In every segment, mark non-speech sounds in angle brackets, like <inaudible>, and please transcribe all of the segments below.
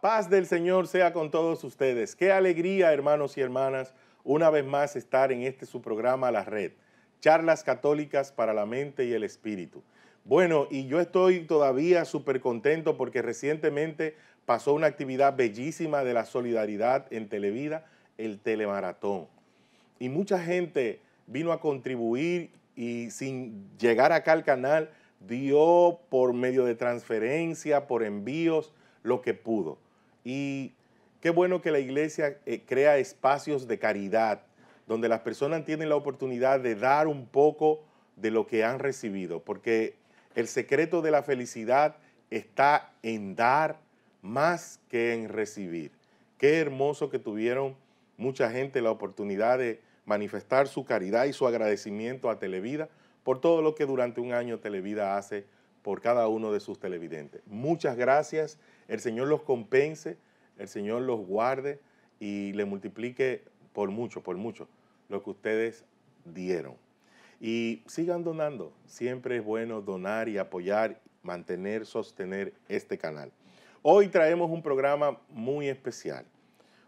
paz del Señor sea con todos ustedes. Qué alegría, hermanos y hermanas, una vez más estar en este su programa La Red, charlas católicas para la mente y el espíritu. Bueno, y yo estoy todavía súper contento porque recientemente pasó una actividad bellísima de la solidaridad en Televida, el telemaratón. Y mucha gente vino a contribuir y sin llegar acá al canal dio por medio de transferencia, por envíos, lo que pudo. Y qué bueno que la iglesia eh, crea espacios de caridad, donde las personas tienen la oportunidad de dar un poco de lo que han recibido, porque el secreto de la felicidad está en dar más que en recibir. Qué hermoso que tuvieron mucha gente la oportunidad de manifestar su caridad y su agradecimiento a Televida por todo lo que durante un año Televida hace por cada uno de sus televidentes. Muchas gracias. El Señor los compense, el Señor los guarde y le multiplique por mucho, por mucho lo que ustedes dieron. Y sigan donando. Siempre es bueno donar y apoyar, mantener, sostener este canal. Hoy traemos un programa muy especial.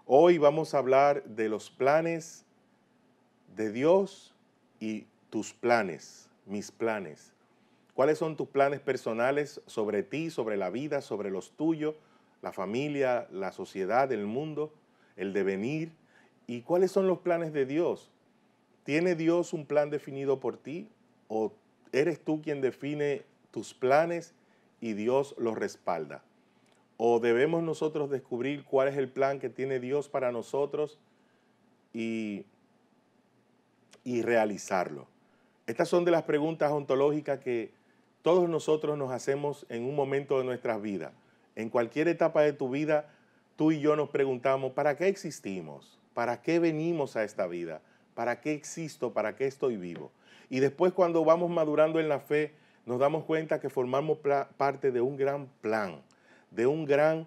Hoy vamos a hablar de los planes de Dios y tus planes, mis planes ¿Cuáles son tus planes personales sobre ti, sobre la vida, sobre los tuyos, la familia, la sociedad, el mundo, el devenir? ¿Y cuáles son los planes de Dios? ¿Tiene Dios un plan definido por ti? ¿O eres tú quien define tus planes y Dios los respalda? ¿O debemos nosotros descubrir cuál es el plan que tiene Dios para nosotros y, y realizarlo? Estas son de las preguntas ontológicas que todos nosotros nos hacemos en un momento de nuestras vidas. En cualquier etapa de tu vida, tú y yo nos preguntamos, ¿para qué existimos? ¿Para qué venimos a esta vida? ¿Para qué existo? ¿Para qué estoy vivo? Y después cuando vamos madurando en la fe, nos damos cuenta que formamos parte de un gran plan, de un gran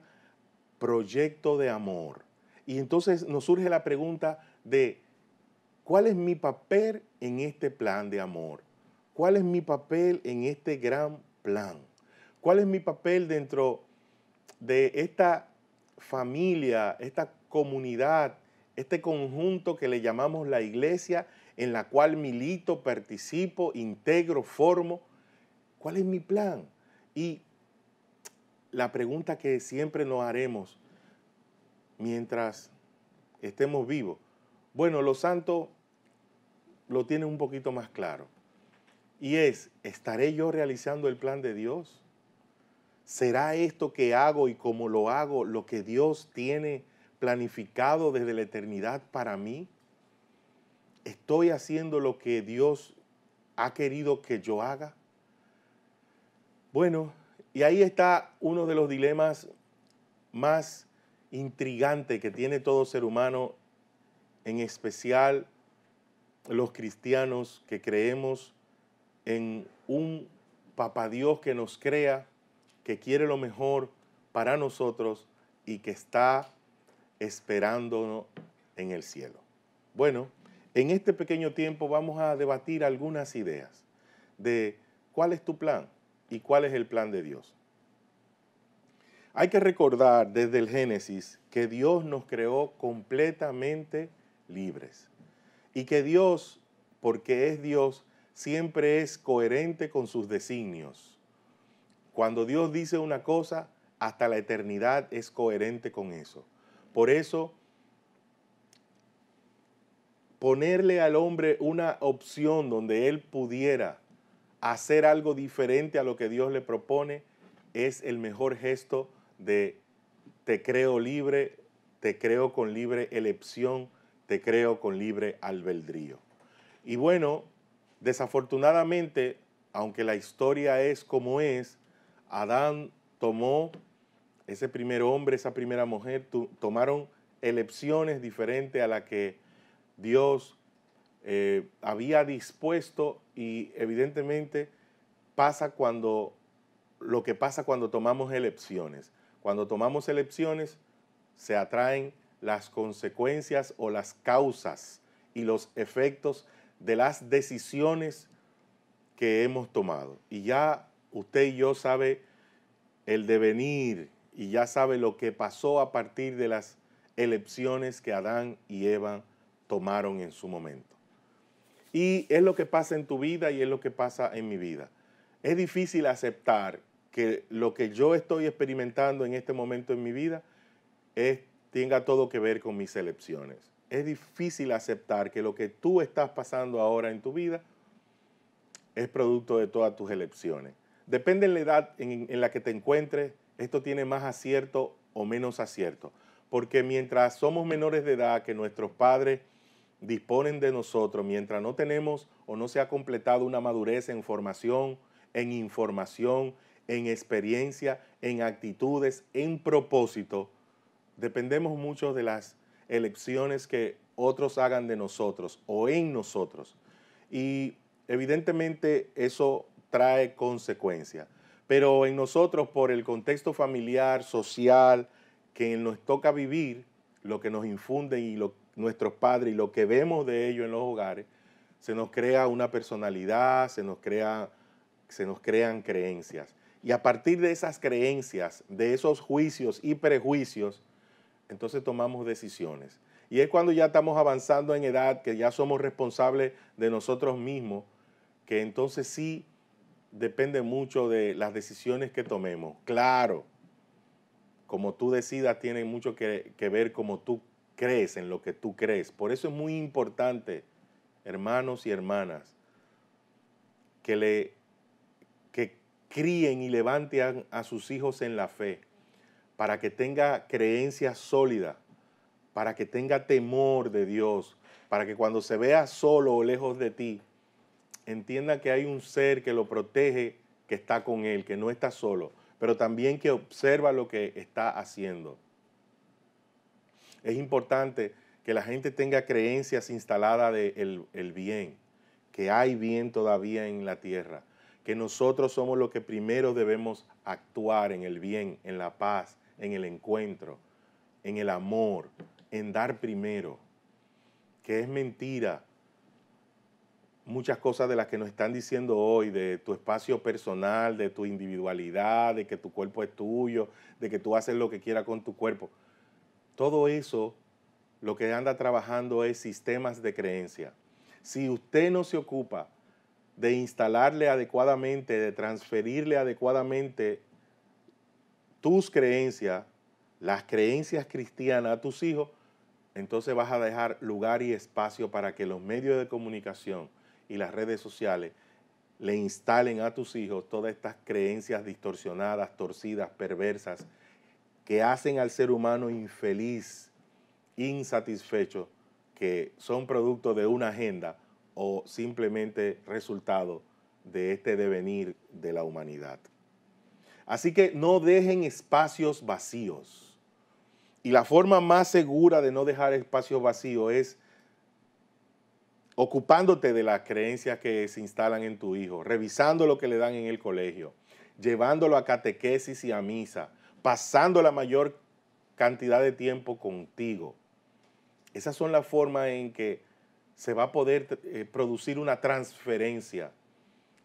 proyecto de amor. Y entonces nos surge la pregunta de, ¿cuál es mi papel en este plan de amor? ¿Cuál es mi papel en este gran plan? ¿Cuál es mi papel dentro de esta familia, esta comunidad, este conjunto que le llamamos la iglesia, en la cual milito, participo, integro, formo? ¿Cuál es mi plan? Y la pregunta que siempre nos haremos mientras estemos vivos, bueno, los santos lo tienen un poquito más claro. Y es, ¿estaré yo realizando el plan de Dios? ¿Será esto que hago y como lo hago lo que Dios tiene planificado desde la eternidad para mí? ¿Estoy haciendo lo que Dios ha querido que yo haga? Bueno, y ahí está uno de los dilemas más intrigantes que tiene todo ser humano, en especial los cristianos que creemos en un papá Dios que nos crea, que quiere lo mejor para nosotros y que está esperándonos en el cielo. Bueno, en este pequeño tiempo vamos a debatir algunas ideas de cuál es tu plan y cuál es el plan de Dios. Hay que recordar desde el Génesis que Dios nos creó completamente libres y que Dios, porque es Dios, siempre es coherente con sus designios. Cuando Dios dice una cosa, hasta la eternidad es coherente con eso. Por eso, ponerle al hombre una opción donde él pudiera hacer algo diferente a lo que Dios le propone es el mejor gesto de te creo libre, te creo con libre elección, te creo con libre albedrío. Y bueno, Desafortunadamente, aunque la historia es como es, Adán tomó, ese primer hombre, esa primera mujer, tomaron elecciones diferentes a las que Dios eh, había dispuesto y evidentemente pasa cuando lo que pasa cuando tomamos elecciones. Cuando tomamos elecciones se atraen las consecuencias o las causas y los efectos de las decisiones que hemos tomado. Y ya usted y yo sabe el devenir y ya sabe lo que pasó a partir de las elecciones que Adán y Eva tomaron en su momento. Y es lo que pasa en tu vida y es lo que pasa en mi vida. Es difícil aceptar que lo que yo estoy experimentando en este momento en mi vida tenga todo que ver con mis elecciones es difícil aceptar que lo que tú estás pasando ahora en tu vida es producto de todas tus elecciones. Depende de la edad en, la que te encuentres, esto tiene más acierto o menos acierto. Porque mientras somos menores de edad, que nuestros padres disponen de nosotros, mientras no tenemos o no se ha completado una madurez en formación, en información, en experiencia, en actitudes, en propósito, dependemos mucho de las elecciones que otros hagan de nosotros o en nosotros. Y evidentemente eso trae consecuencias. Pero en nosotros, por el contexto familiar, social, que nos toca vivir, lo que nos infunden y lo, nuestros padres y lo que vemos de ellos en los hogares, se nos crea una personalidad, se nos, crea, se nos crean creencias. Y a partir de esas creencias, de esos juicios y prejuicios, entonces tomamos decisiones. Y es cuando ya estamos avanzando en edad, que ya somos responsables de nosotros mismos, que entonces sí depende mucho de las decisiones que tomemos. Claro, como tú decidas tiene mucho que, ver como tú crees en lo que tú crees. Por eso es muy importante, hermanos y hermanas, que le que críen y levanten a sus hijos en la fe para que tenga creencia sólida, para que tenga temor de Dios, para que cuando se vea solo o lejos de ti, entienda que hay un ser que lo protege, que está con él, que no está solo, pero también que observa lo que está haciendo. Es importante que la gente tenga creencias instaladas del el bien, que hay bien todavía en la tierra, que nosotros somos los que primero debemos actuar en el bien, en la paz, en el encuentro, en el amor, en dar primero, que es mentira muchas cosas de las que nos están diciendo hoy, de tu espacio personal, de tu individualidad, de que tu cuerpo es tuyo, de que tú haces lo que quieras con tu cuerpo. Todo eso lo que anda trabajando es sistemas de creencia. Si usted no se ocupa de instalarle adecuadamente, de transferirle adecuadamente tus creencias, las creencias cristianas a tus hijos, entonces vas a dejar lugar y espacio para que los medios de comunicación y las redes sociales le instalen a tus hijos todas estas creencias distorsionadas, torcidas, perversas, que hacen al ser humano infeliz, insatisfecho, que son producto de una agenda o simplemente resultado de este devenir de la humanidad. Así que no dejen espacios vacíos. Y la forma más segura de no dejar espacios vacíos es ocupándote de las creencias que se instalan en tu hijo, revisando lo que le dan en el colegio, llevándolo a catequesis y a misa, pasando la mayor cantidad de tiempo contigo. Esas son las formas en que se va a poder eh, producir una transferencia.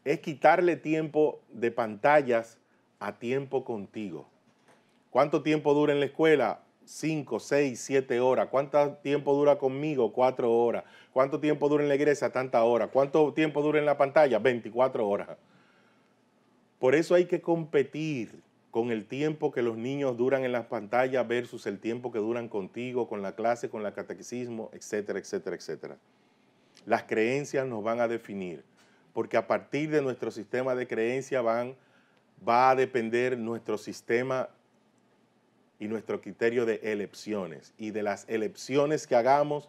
Es quitarle tiempo de pantallas a tiempo contigo. ¿Cuánto tiempo dura en la escuela? Cinco, seis, siete horas. ¿Cuánto tiempo dura conmigo? Cuatro horas. ¿Cuánto tiempo dura en la iglesia? Tanta hora. ¿Cuánto tiempo dura en la pantalla? 24 horas. Por eso hay que competir con el tiempo que los niños duran en las pantallas versus el tiempo que duran contigo, con la clase, con el catecismo, etcétera, etcétera, etcétera. Las creencias nos van a definir, porque a partir de nuestro sistema de creencia van va a depender nuestro sistema y nuestro criterio de elecciones. Y de las elecciones que hagamos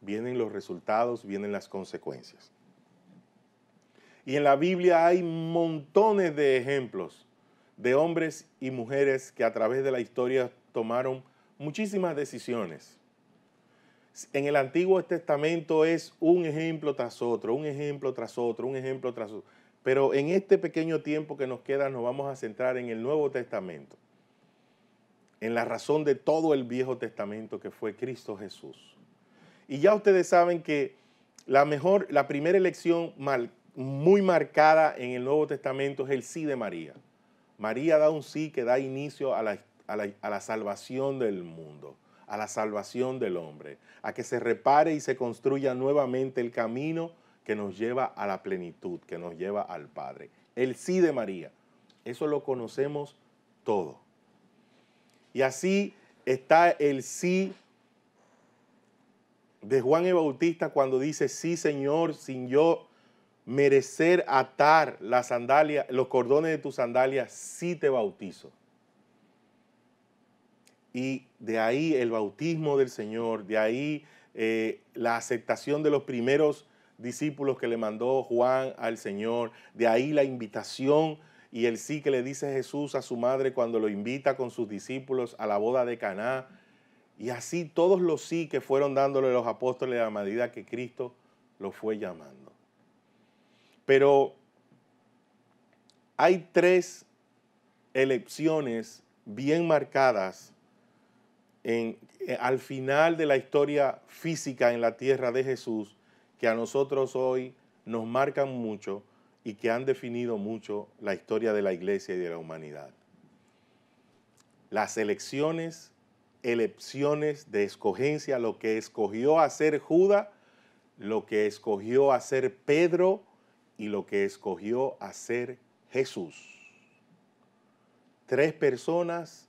vienen los resultados, vienen las consecuencias. Y en la Biblia hay montones de ejemplos de hombres y mujeres que a través de la historia tomaron muchísimas decisiones. En el Antiguo Testamento es un ejemplo tras otro, un ejemplo tras otro, un ejemplo tras otro. Pero en este pequeño tiempo que nos queda nos vamos a centrar en el Nuevo Testamento, en la razón de todo el Viejo Testamento que fue Cristo Jesús. Y ya ustedes saben que la mejor, la primera elección muy marcada en el Nuevo Testamento es el sí de María. María da un sí que da inicio a la, a la salvación del mundo, a la salvación del hombre, a que se repare y se construya nuevamente el camino que nos lleva a la plenitud, que nos lleva al Padre. El sí de María. Eso lo conocemos todo. Y así está el sí de Juan el Bautista cuando dice, sí Señor, sin yo merecer atar los cordones de tus sandalias, sí te bautizo. Y de ahí el bautismo del Señor, de ahí eh, la aceptación de los primeros discípulos que le mandó Juan al Señor, de ahí la invitación y el sí que le dice Jesús a su madre cuando lo invita con sus discípulos a la boda de Caná. Y así todos los sí que fueron dándole los apóstoles a medida que Cristo lo fue llamando. Pero hay tres elecciones bien marcadas eh, al final de la historia física en la tierra de Jesús que a nosotros hoy nos marcan mucho y que han definido mucho la historia de la iglesia y de la humanidad. Las elecciones, elecciones de escogencia, lo que escogió hacer Judas, lo que escogió hacer Pedro y lo que escogió hacer Jesús. Tres personas,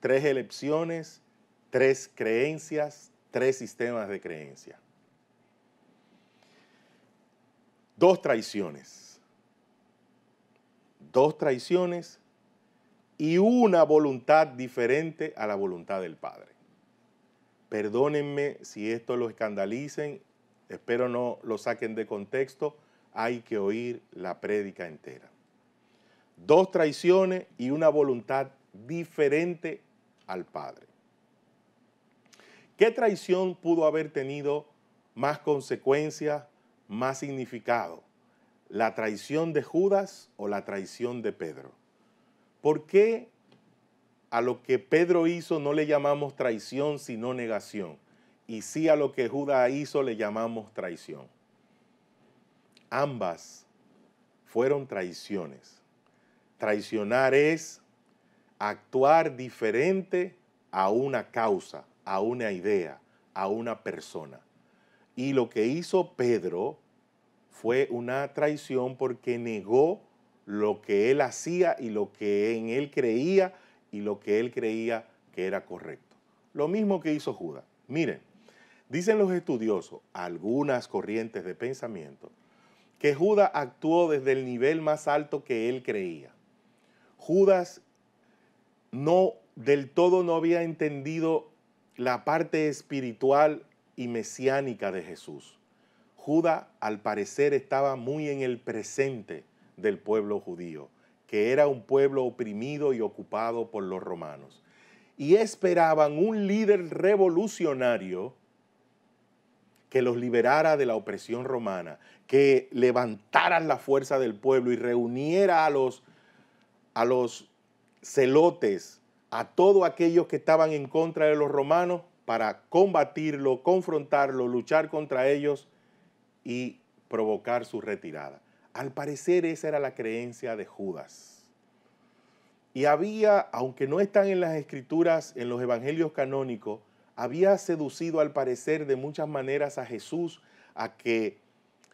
tres elecciones, tres creencias, tres sistemas de creencia. Dos traiciones. Dos traiciones y una voluntad diferente a la voluntad del Padre. Perdónenme si esto lo escandalicen, espero no lo saquen de contexto, hay que oír la prédica entera. Dos traiciones y una voluntad diferente al Padre. ¿Qué traición pudo haber tenido más consecuencias más significado, la traición de Judas o la traición de Pedro? ¿Por qué a lo que Pedro hizo no le llamamos traición sino negación? Y sí a lo que Judas hizo le llamamos traición. Ambas fueron traiciones. Traicionar es actuar diferente a una causa, a una idea, a una persona. Y lo que hizo Pedro fue una traición porque negó lo que él hacía y lo que en él creía y lo que él creía que era correcto. Lo mismo que hizo Judas. Miren, dicen los estudiosos, algunas corrientes de pensamiento, que Judas actuó desde el nivel más alto que él creía. Judas no del todo no había entendido la parte espiritual y mesiánica de Jesús. Judá al parecer estaba muy en el presente del pueblo judío, que era un pueblo oprimido y ocupado por los romanos. Y esperaban un líder revolucionario que los liberara de la opresión romana, que levantara la fuerza del pueblo y reuniera a los, a los celotes, a todos aquellos que estaban en contra de los romanos para combatirlo, confrontarlo, luchar contra ellos y provocar su retirada. Al parecer esa era la creencia de Judas. Y había, aunque no están en las escrituras, en los evangelios canónicos, había seducido al parecer de muchas maneras a Jesús a que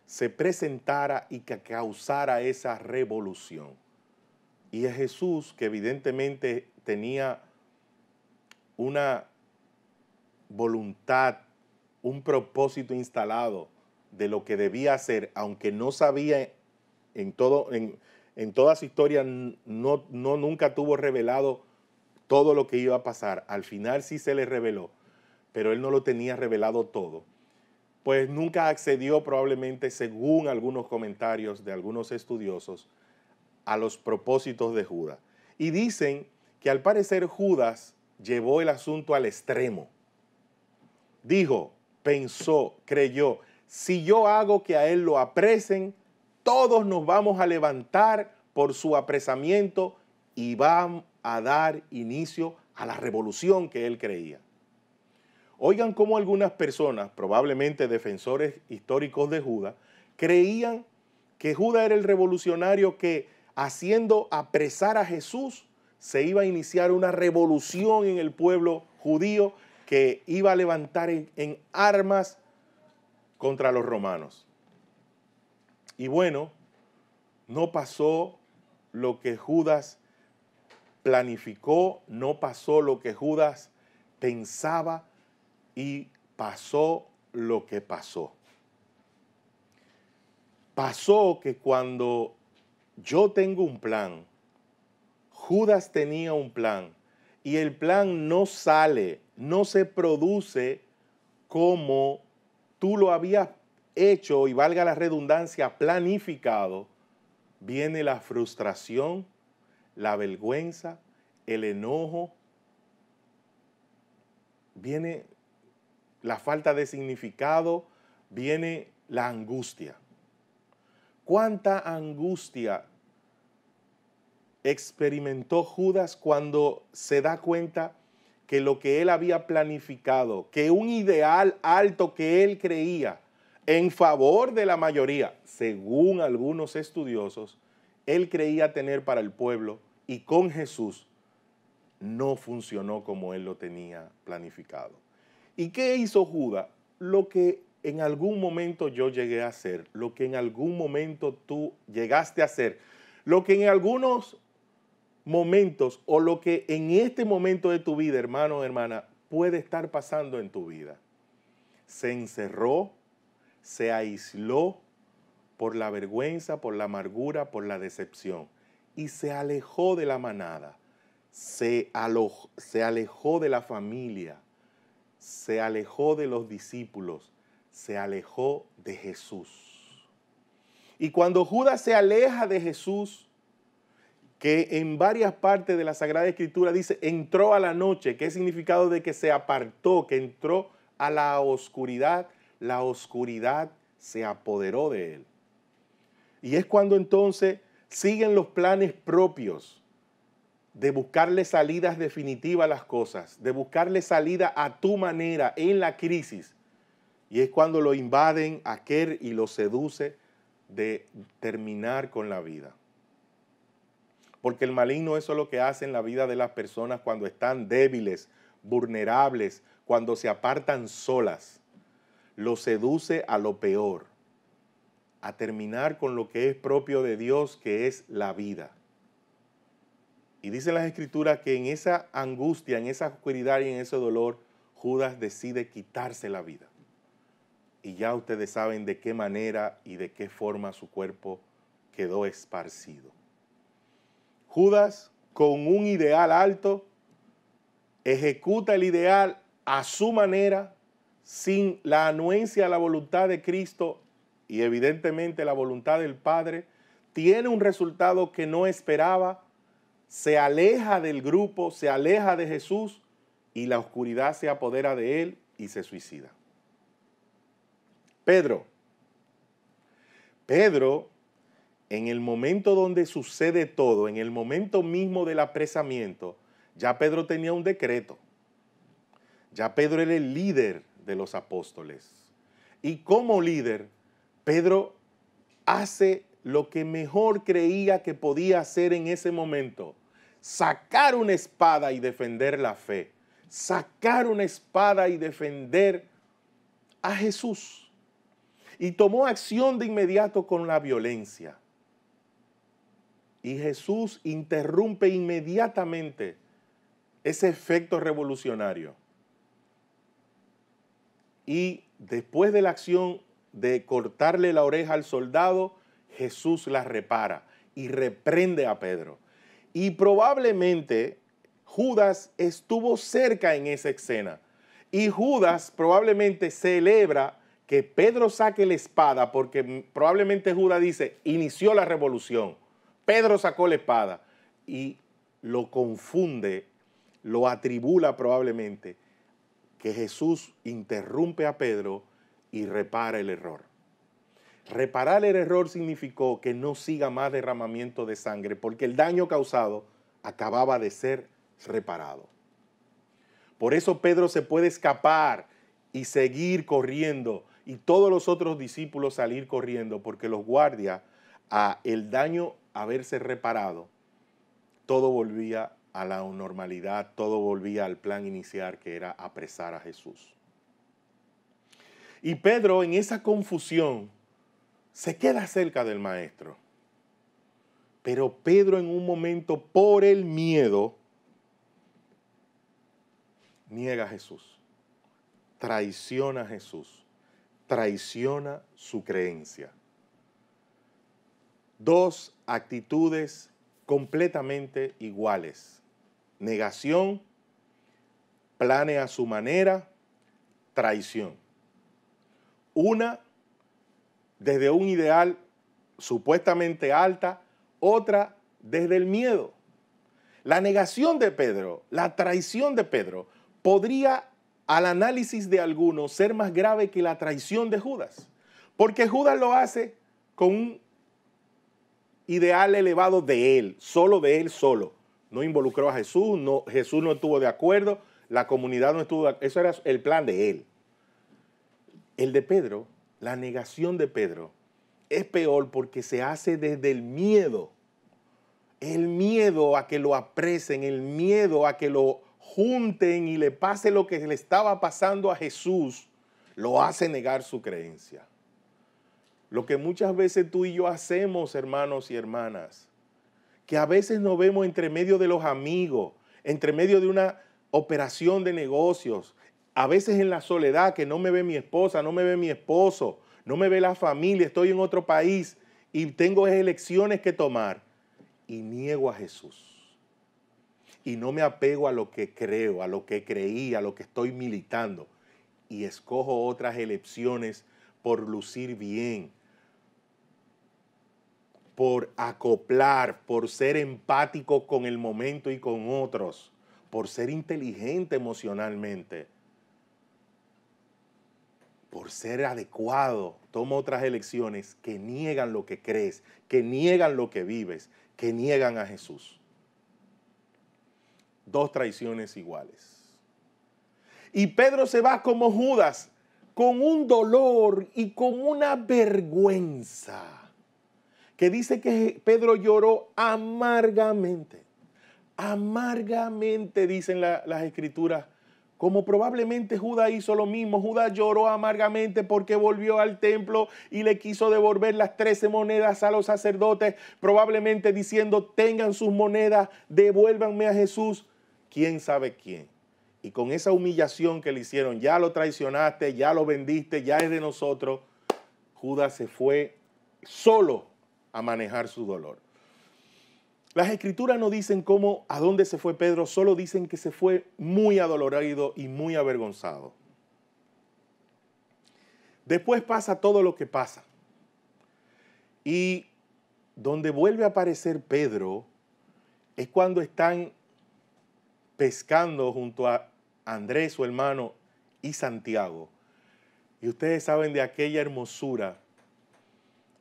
se presentara y que causara esa revolución. Y a Jesús, que evidentemente tenía una voluntad, un propósito instalado de lo que debía hacer, aunque no sabía en, todo, en, en toda su historia, no, no, nunca tuvo revelado todo lo que iba a pasar. Al final sí se le reveló, pero él no lo tenía revelado todo. Pues nunca accedió probablemente, según algunos comentarios de algunos estudiosos, a los propósitos de Judas. Y dicen que al parecer Judas llevó el asunto al extremo. Dijo, pensó, creyó si yo hago que a él lo apresen, todos nos vamos a levantar por su apresamiento y van a dar inicio a la revolución que él creía. Oigan cómo algunas personas, probablemente defensores históricos de Judas, creían que Judas era el revolucionario que haciendo apresar a Jesús se iba a iniciar una revolución en el pueblo judío que iba a levantar en armas contra los romanos. Y bueno, no pasó lo que Judas planificó, no pasó lo que Judas pensaba y pasó lo que pasó. Pasó que cuando yo tengo un plan, Judas tenía un plan y el plan no sale, no se produce como tú lo habías hecho y valga la redundancia, planificado, viene la frustración, la vergüenza, el enojo, viene la falta de significado, viene la angustia. ¿Cuánta angustia experimentó Judas cuando se da cuenta que lo que él había planificado, que un ideal alto que él creía en favor de la mayoría, según algunos estudiosos, él creía tener para el pueblo y con Jesús no funcionó como él lo tenía planificado. ¿Y qué hizo Judas? Lo que en algún momento yo llegué a hacer, lo que en algún momento tú llegaste a hacer, lo que en algunos momentos o lo que en este momento de tu vida, hermano o hermana, puede estar pasando en tu vida. Se encerró, se aisló por la vergüenza, por la amargura, por la decepción y se alejó de la manada, se, se alejó de la familia, se alejó de los discípulos, se alejó de Jesús. Y cuando Judas se aleja de Jesús, que en varias partes de la Sagrada Escritura dice entró a la noche, que es significado de que se apartó, que entró a la oscuridad, la oscuridad se apoderó de él. Y es cuando entonces siguen los planes propios de buscarle salidas definitivas a las cosas, de buscarle salida a tu manera en la crisis. Y es cuando lo invaden aquel y lo seduce de terminar con la vida. Porque el maligno eso es lo que hace en la vida de las personas cuando están débiles, vulnerables, cuando se apartan solas. Lo seduce a lo peor, a terminar con lo que es propio de Dios, que es la vida. Y dicen las escrituras que en esa angustia, en esa oscuridad y en ese dolor, Judas decide quitarse la vida. Y ya ustedes saben de qué manera y de qué forma su cuerpo quedó esparcido. Judas, con un ideal alto, ejecuta el ideal a su manera, sin la anuencia a la voluntad de Cristo y evidentemente la voluntad del Padre, tiene un resultado que no esperaba, se aleja del grupo, se aleja de Jesús y la oscuridad se apodera de él y se suicida. Pedro. Pedro en el momento donde sucede todo, en el momento mismo del apresamiento, ya Pedro tenía un decreto. Ya Pedro era el líder de los apóstoles. Y como líder, Pedro hace lo que mejor creía que podía hacer en ese momento. Sacar una espada y defender la fe. Sacar una espada y defender a Jesús. Y tomó acción de inmediato con la violencia y Jesús interrumpe inmediatamente ese efecto revolucionario. Y después de la acción de cortarle la oreja al soldado, Jesús la repara y reprende a Pedro. Y probablemente Judas estuvo cerca en esa escena. Y Judas probablemente celebra que Pedro saque la espada porque probablemente Judas dice, inició la revolución. Pedro sacó la espada y lo confunde, lo atribula probablemente, que Jesús interrumpe a Pedro y repara el error. Reparar el error significó que no siga más derramamiento de sangre, porque el daño causado acababa de ser reparado. Por eso Pedro se puede escapar y seguir corriendo y todos los otros discípulos salir corriendo porque los guardia a el daño haberse reparado, todo volvía a la normalidad, todo volvía al plan inicial que era apresar a Jesús. Y Pedro en esa confusión se queda cerca del maestro. Pero Pedro en un momento por el miedo niega a Jesús, traiciona a Jesús, traiciona su creencia dos actitudes completamente iguales. Negación, planea a su manera, traición. Una desde un ideal supuestamente alta, otra desde el miedo. La negación de Pedro, la traición de Pedro, podría al análisis de algunos ser más grave que la traición de Judas, porque Judas lo hace con un ideal elevado de él, solo de él solo. No involucró a Jesús, no, Jesús no estuvo de acuerdo, la comunidad no estuvo de acuerdo, eso era el plan de él. El de Pedro, la negación de Pedro, es peor porque se hace desde el miedo. El miedo a que lo apresen, el miedo a que lo junten y le pase lo que le estaba pasando a Jesús, lo hace negar su creencia. Lo que muchas veces tú y yo hacemos, hermanos y hermanas, que a veces nos vemos entre medio de los amigos, entre medio de una operación de negocios, a veces en la soledad, que no me ve mi esposa, no me ve mi esposo, no me ve la familia, estoy en otro país y tengo elecciones que tomar. Y niego a Jesús. Y no me apego a lo que creo, a lo que creí, a lo que estoy militando. Y escojo otras elecciones por lucir bien, por acoplar, por ser empático con el momento y con otros, por ser inteligente emocionalmente, por ser adecuado. Toma otras elecciones que niegan lo que crees, que niegan lo que vives, que niegan a Jesús. Dos traiciones iguales. Y Pedro se va como Judas, con un dolor y con una vergüenza que dice que Pedro lloró amargamente. Amargamente dicen las escrituras. Como probablemente Judas hizo lo mismo, Judas lloró amargamente porque volvió al templo y le quiso devolver las trece monedas a los sacerdotes, probablemente diciendo, tengan sus monedas, devuélvanme a Jesús, quién sabe quién. Y con esa humillación que le hicieron, ya lo traicionaste, ya lo vendiste, ya es de nosotros, Judas se fue solo a manejar su dolor. Las escrituras no dicen cómo, a dónde se fue Pedro, solo dicen que se fue muy adolorido y muy avergonzado. Después pasa todo lo que pasa. Y donde vuelve a aparecer Pedro es cuando están pescando junto a Andrés, su hermano, y Santiago. Y ustedes saben de aquella hermosura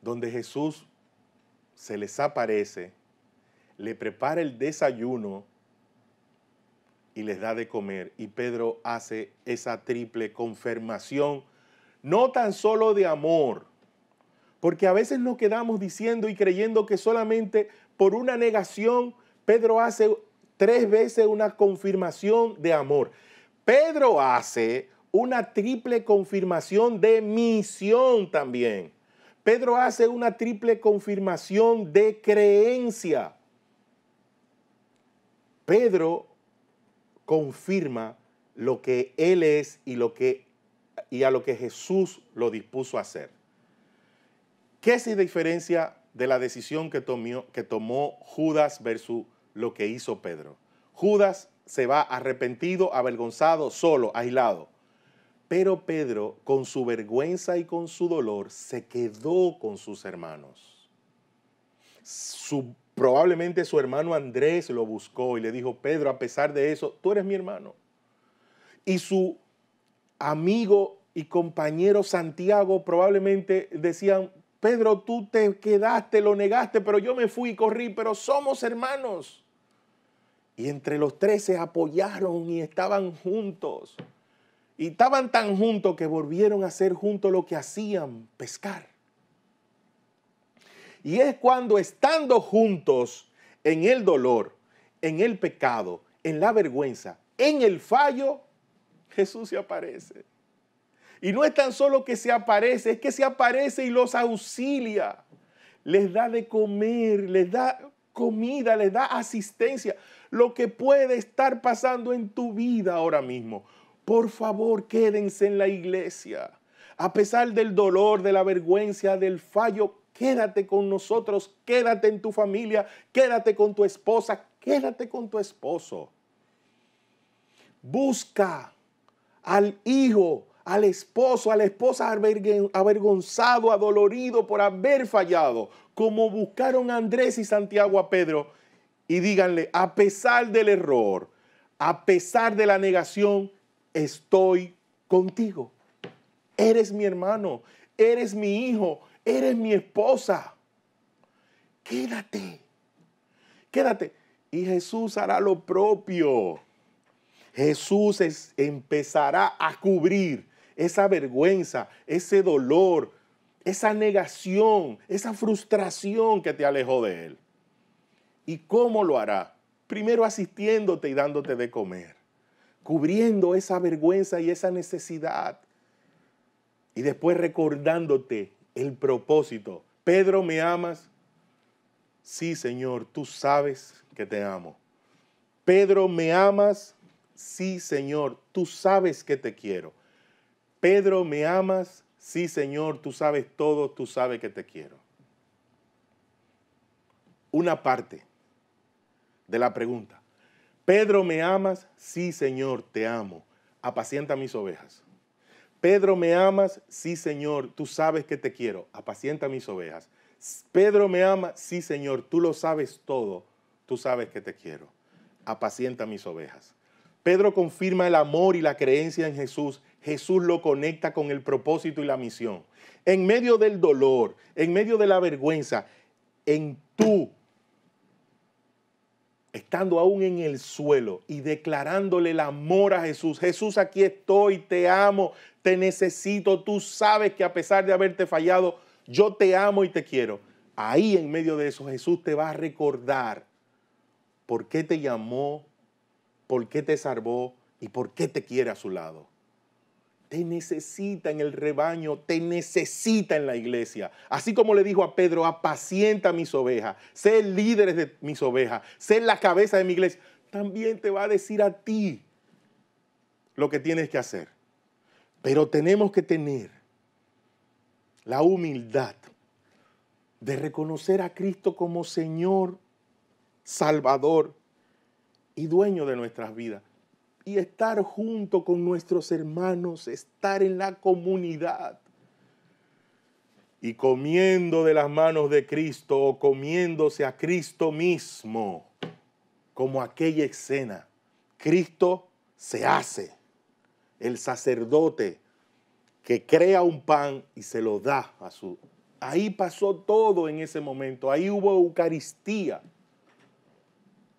donde Jesús se les aparece, le prepara el desayuno y les da de comer. Y Pedro hace esa triple confirmación, no tan solo de amor, porque a veces nos quedamos diciendo y creyendo que solamente por una negación, Pedro hace tres veces una confirmación de amor. Pedro hace una triple confirmación de misión también. Pedro hace una triple confirmación de creencia. Pedro confirma lo que él es y, lo que, y a lo que Jesús lo dispuso a hacer. ¿Qué es la diferencia de la decisión que tomó, que tomó Judas versus lo que hizo Pedro? Judas se va arrepentido, avergonzado, solo, aislado. Pero Pedro, con su vergüenza y con su dolor, se quedó con sus hermanos. probablemente su hermano Andrés lo buscó y le dijo, Pedro, a pesar de eso, tú eres mi hermano. Y su amigo y compañero Santiago probablemente decían, Pedro, tú te quedaste, lo negaste, pero yo me fui y corrí, pero somos hermanos. Y entre los tres se apoyaron y estaban juntos. Y estaban tan juntos que volvieron a hacer juntos lo que hacían, pescar. Y es cuando estando juntos en el dolor, en el pecado, en la vergüenza, en el fallo, Jesús se aparece. Y no es tan solo que se aparece, es que se aparece y los auxilia. Les da de comer, les da comida, les da asistencia. Lo que puede estar pasando en tu vida ahora mismo por favor, quédense en la iglesia. A pesar del dolor, de la vergüenza, del fallo, quédate con nosotros, quédate en tu familia, quédate con tu esposa, quédate con tu esposo. Busca al hijo, al esposo, a la esposa avergonzado, adolorido por haber fallado, como buscaron Andrés y Santiago a Pedro, y díganle, a pesar del error, a pesar de la negación, estoy contigo. Eres mi hermano, eres mi hijo, eres mi esposa. Quédate, quédate. Y Jesús hará lo propio. Jesús empezará a cubrir esa vergüenza, ese dolor, esa negación, esa frustración que te alejó de Él. ¿Y cómo lo hará? Primero asistiéndote y dándote de comer cubriendo esa vergüenza y esa necesidad. Y después recordándote el propósito. Pedro, ¿me amas? Sí, Señor, tú sabes que te amo. Pedro, ¿me amas? Sí, Señor, tú sabes que te quiero. Pedro, ¿me amas? Sí, Señor, tú sabes todo, tú sabes que te quiero. Una parte de la pregunta. Pedro, ¿me amas? Sí, Señor, te amo. Apacienta mis ovejas. Pedro, ¿me amas? Sí, Señor, tú sabes que te quiero. Apacienta mis ovejas. Pedro, ¿me amas? Sí, Señor, tú lo sabes todo. Tú sabes que te quiero. Apacienta mis ovejas. Pedro confirma el amor y la creencia en Jesús. Jesús lo conecta con el propósito y la misión. En medio del dolor, en medio de la vergüenza, en tu estando aún en el suelo y declarándole el amor a Jesús. Jesús, aquí estoy, te amo, te necesito, tú sabes que a pesar de haberte fallado, yo te amo y te quiero. Ahí en medio de eso Jesús te va a recordar por qué te llamó, por qué te salvó y por qué te quiere a su lado. Te necesita en el rebaño, te necesita en la iglesia. Así como le dijo a Pedro, apacienta mis ovejas, sé líderes de mis ovejas, sé la cabeza de mi iglesia. También te va a decir a ti lo que tienes que hacer. Pero tenemos que tener la humildad de reconocer a Cristo como Señor, Salvador y dueño de nuestras vidas y estar junto con nuestros hermanos, estar en la comunidad. Y comiendo de las manos de Cristo o comiéndose a Cristo mismo, como aquella escena, Cristo se hace el sacerdote que crea un pan y se lo da a su... Ahí pasó todo en ese momento, ahí hubo Eucaristía,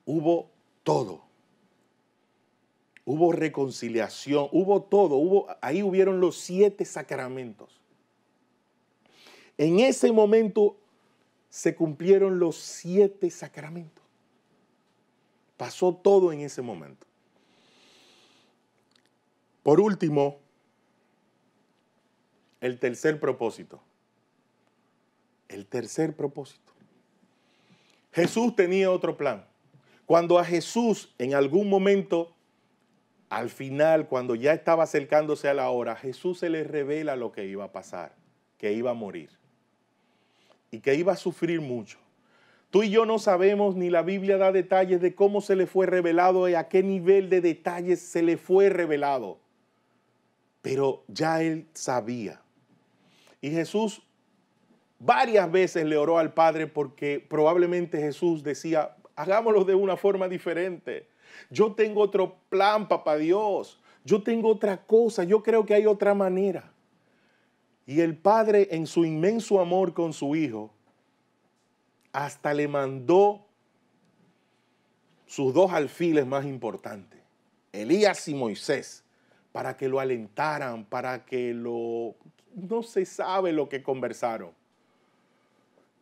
hubo todo hubo reconciliación, hubo todo, hubo, ahí hubieron los siete sacramentos. En ese momento se cumplieron los siete sacramentos. Pasó todo en ese momento. Por último, el tercer propósito. El tercer propósito. Jesús tenía otro plan. Cuando a Jesús en algún momento al final, cuando ya estaba acercándose a la hora, Jesús se les revela lo que iba a pasar, que iba a morir y que iba a sufrir mucho. Tú y yo no sabemos ni la Biblia da detalles de cómo se le fue revelado y a qué nivel de detalles se le fue revelado. Pero ya él sabía. Y Jesús varias veces le oró al Padre porque probablemente Jesús decía, hagámoslo de una forma diferente. Yo tengo otro plan, papá Dios. Yo tengo otra cosa. Yo creo que hay otra manera. Y el Padre, en su inmenso amor con su Hijo, hasta le mandó sus dos alfiles más importantes, Elías y Moisés, para que lo alentaran, para que lo... No se sabe lo que conversaron.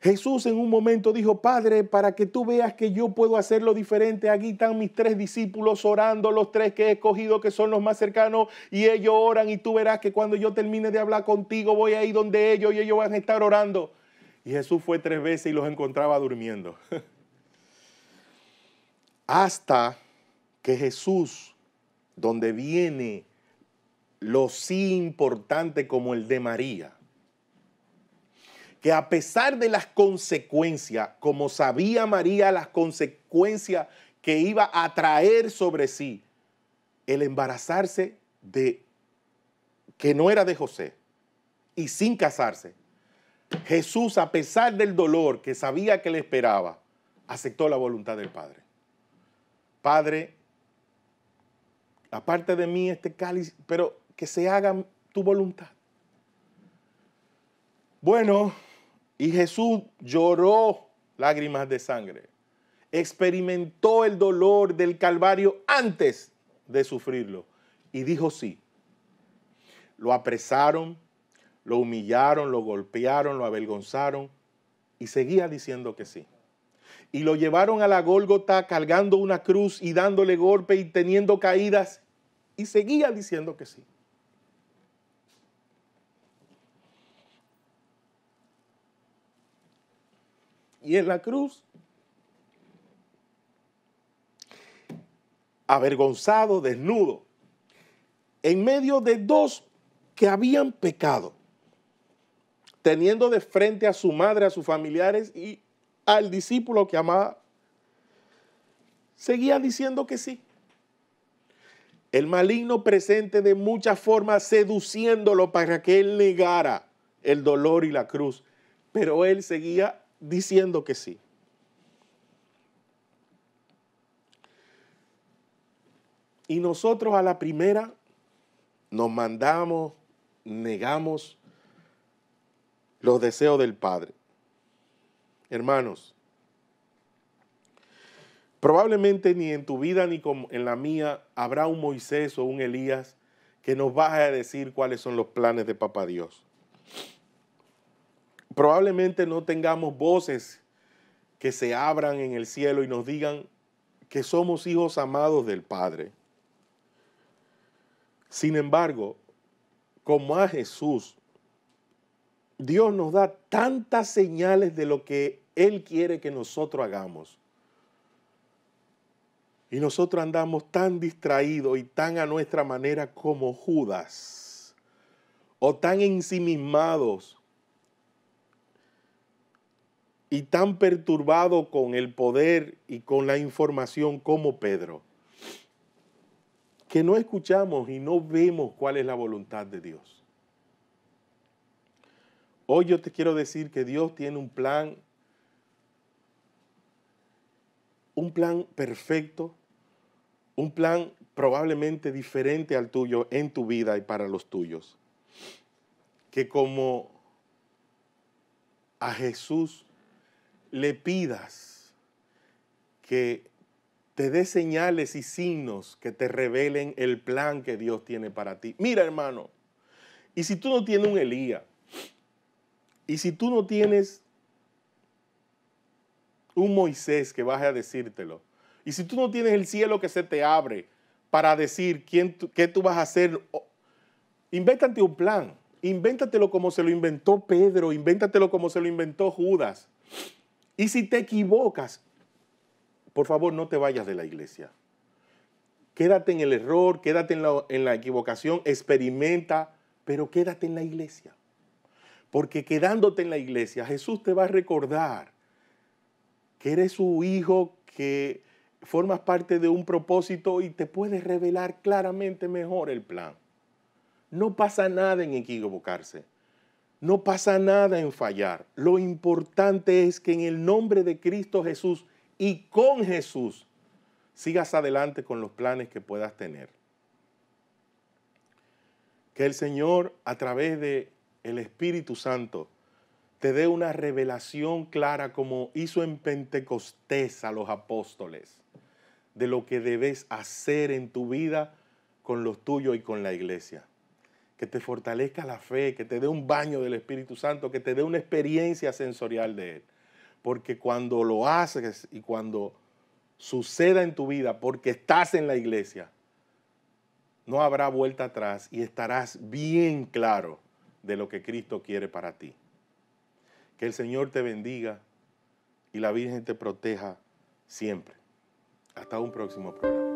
Jesús en un momento dijo, Padre, para que tú veas que yo puedo hacerlo diferente, aquí están mis tres discípulos orando, los tres que he escogido que son los más cercanos, y ellos oran y tú verás que cuando yo termine de hablar contigo voy a ir donde ellos y ellos van a estar orando. Y Jesús fue tres veces y los encontraba durmiendo. <laughs> Hasta que Jesús, donde viene lo sí importante como el de María, que a pesar de las consecuencias, como sabía María las consecuencias que iba a traer sobre sí el embarazarse de que no era de José y sin casarse, Jesús, a pesar del dolor que sabía que le esperaba, aceptó la voluntad del Padre. Padre, aparte de mí este cáliz, pero que se haga tu voluntad. Bueno, y Jesús lloró lágrimas de sangre. Experimentó el dolor del Calvario antes de sufrirlo. Y dijo sí. Lo apresaron, lo humillaron, lo golpearon, lo avergonzaron. Y seguía diciendo que sí. Y lo llevaron a la Gólgota cargando una cruz y dándole golpe y teniendo caídas. Y seguía diciendo que sí. y en la cruz. Avergonzado, desnudo, en medio de dos que habían pecado, teniendo de frente a su madre, a sus familiares y al discípulo que amaba, seguía diciendo que sí. El maligno presente de muchas formas seduciéndolo para que él negara el dolor y la cruz, pero él seguía diciendo que sí. Y nosotros a la primera nos mandamos, negamos los deseos del Padre. Hermanos, probablemente ni en tu vida ni en la mía habrá un Moisés o un Elías que nos vaya a decir cuáles son los planes de Papa Dios. Probablemente no tengamos voces que se abran en el cielo y nos digan que somos hijos amados del Padre. Sin embargo, como a Jesús, Dios nos da tantas señales de lo que Él quiere que nosotros hagamos. Y nosotros andamos tan distraídos y tan a nuestra manera como Judas, o tan ensimismados y tan perturbado con el poder y con la información como Pedro, que no escuchamos y no vemos cuál es la voluntad de Dios. Hoy yo te quiero decir que Dios tiene un plan, un plan perfecto, un plan probablemente diferente al tuyo en tu vida y para los tuyos. Que como a Jesús le pidas que te dé señales y signos que te revelen el plan que Dios tiene para ti. Mira, hermano, y si tú no tienes un Elías, y si tú no tienes un Moisés que baje a decírtelo, y si tú no tienes el cielo que se te abre para decir quién qué tú vas a hacer, invéntate un plan, invéntatelo como se lo inventó Pedro, invéntatelo como se lo inventó Judas. Y si te equivocas, por favor no te vayas de la iglesia. Quédate en el error, quédate en la, equivocación, experimenta, pero quédate en la iglesia. Porque quedándote en la iglesia, Jesús te va a recordar que eres su hijo, que formas parte de un propósito y te puedes revelar claramente mejor el plan. No pasa nada en equivocarse. No pasa nada en fallar. Lo importante es que en el nombre de Cristo Jesús y con Jesús sigas adelante con los planes que puedas tener. Que el Señor a través de el Espíritu Santo te dé una revelación clara como hizo en Pentecostés a los apóstoles de lo que debes hacer en tu vida con los tuyos y con la iglesia que te fortalezca la fe, que te dé un baño del Espíritu Santo, que te dé una experiencia sensorial de Él. Porque cuando lo haces y cuando suceda en tu vida, porque estás en la iglesia, no habrá vuelta atrás y estarás bien claro de lo que Cristo quiere para ti. Que el Señor te bendiga y la Virgen te proteja siempre. Hasta un próximo programa.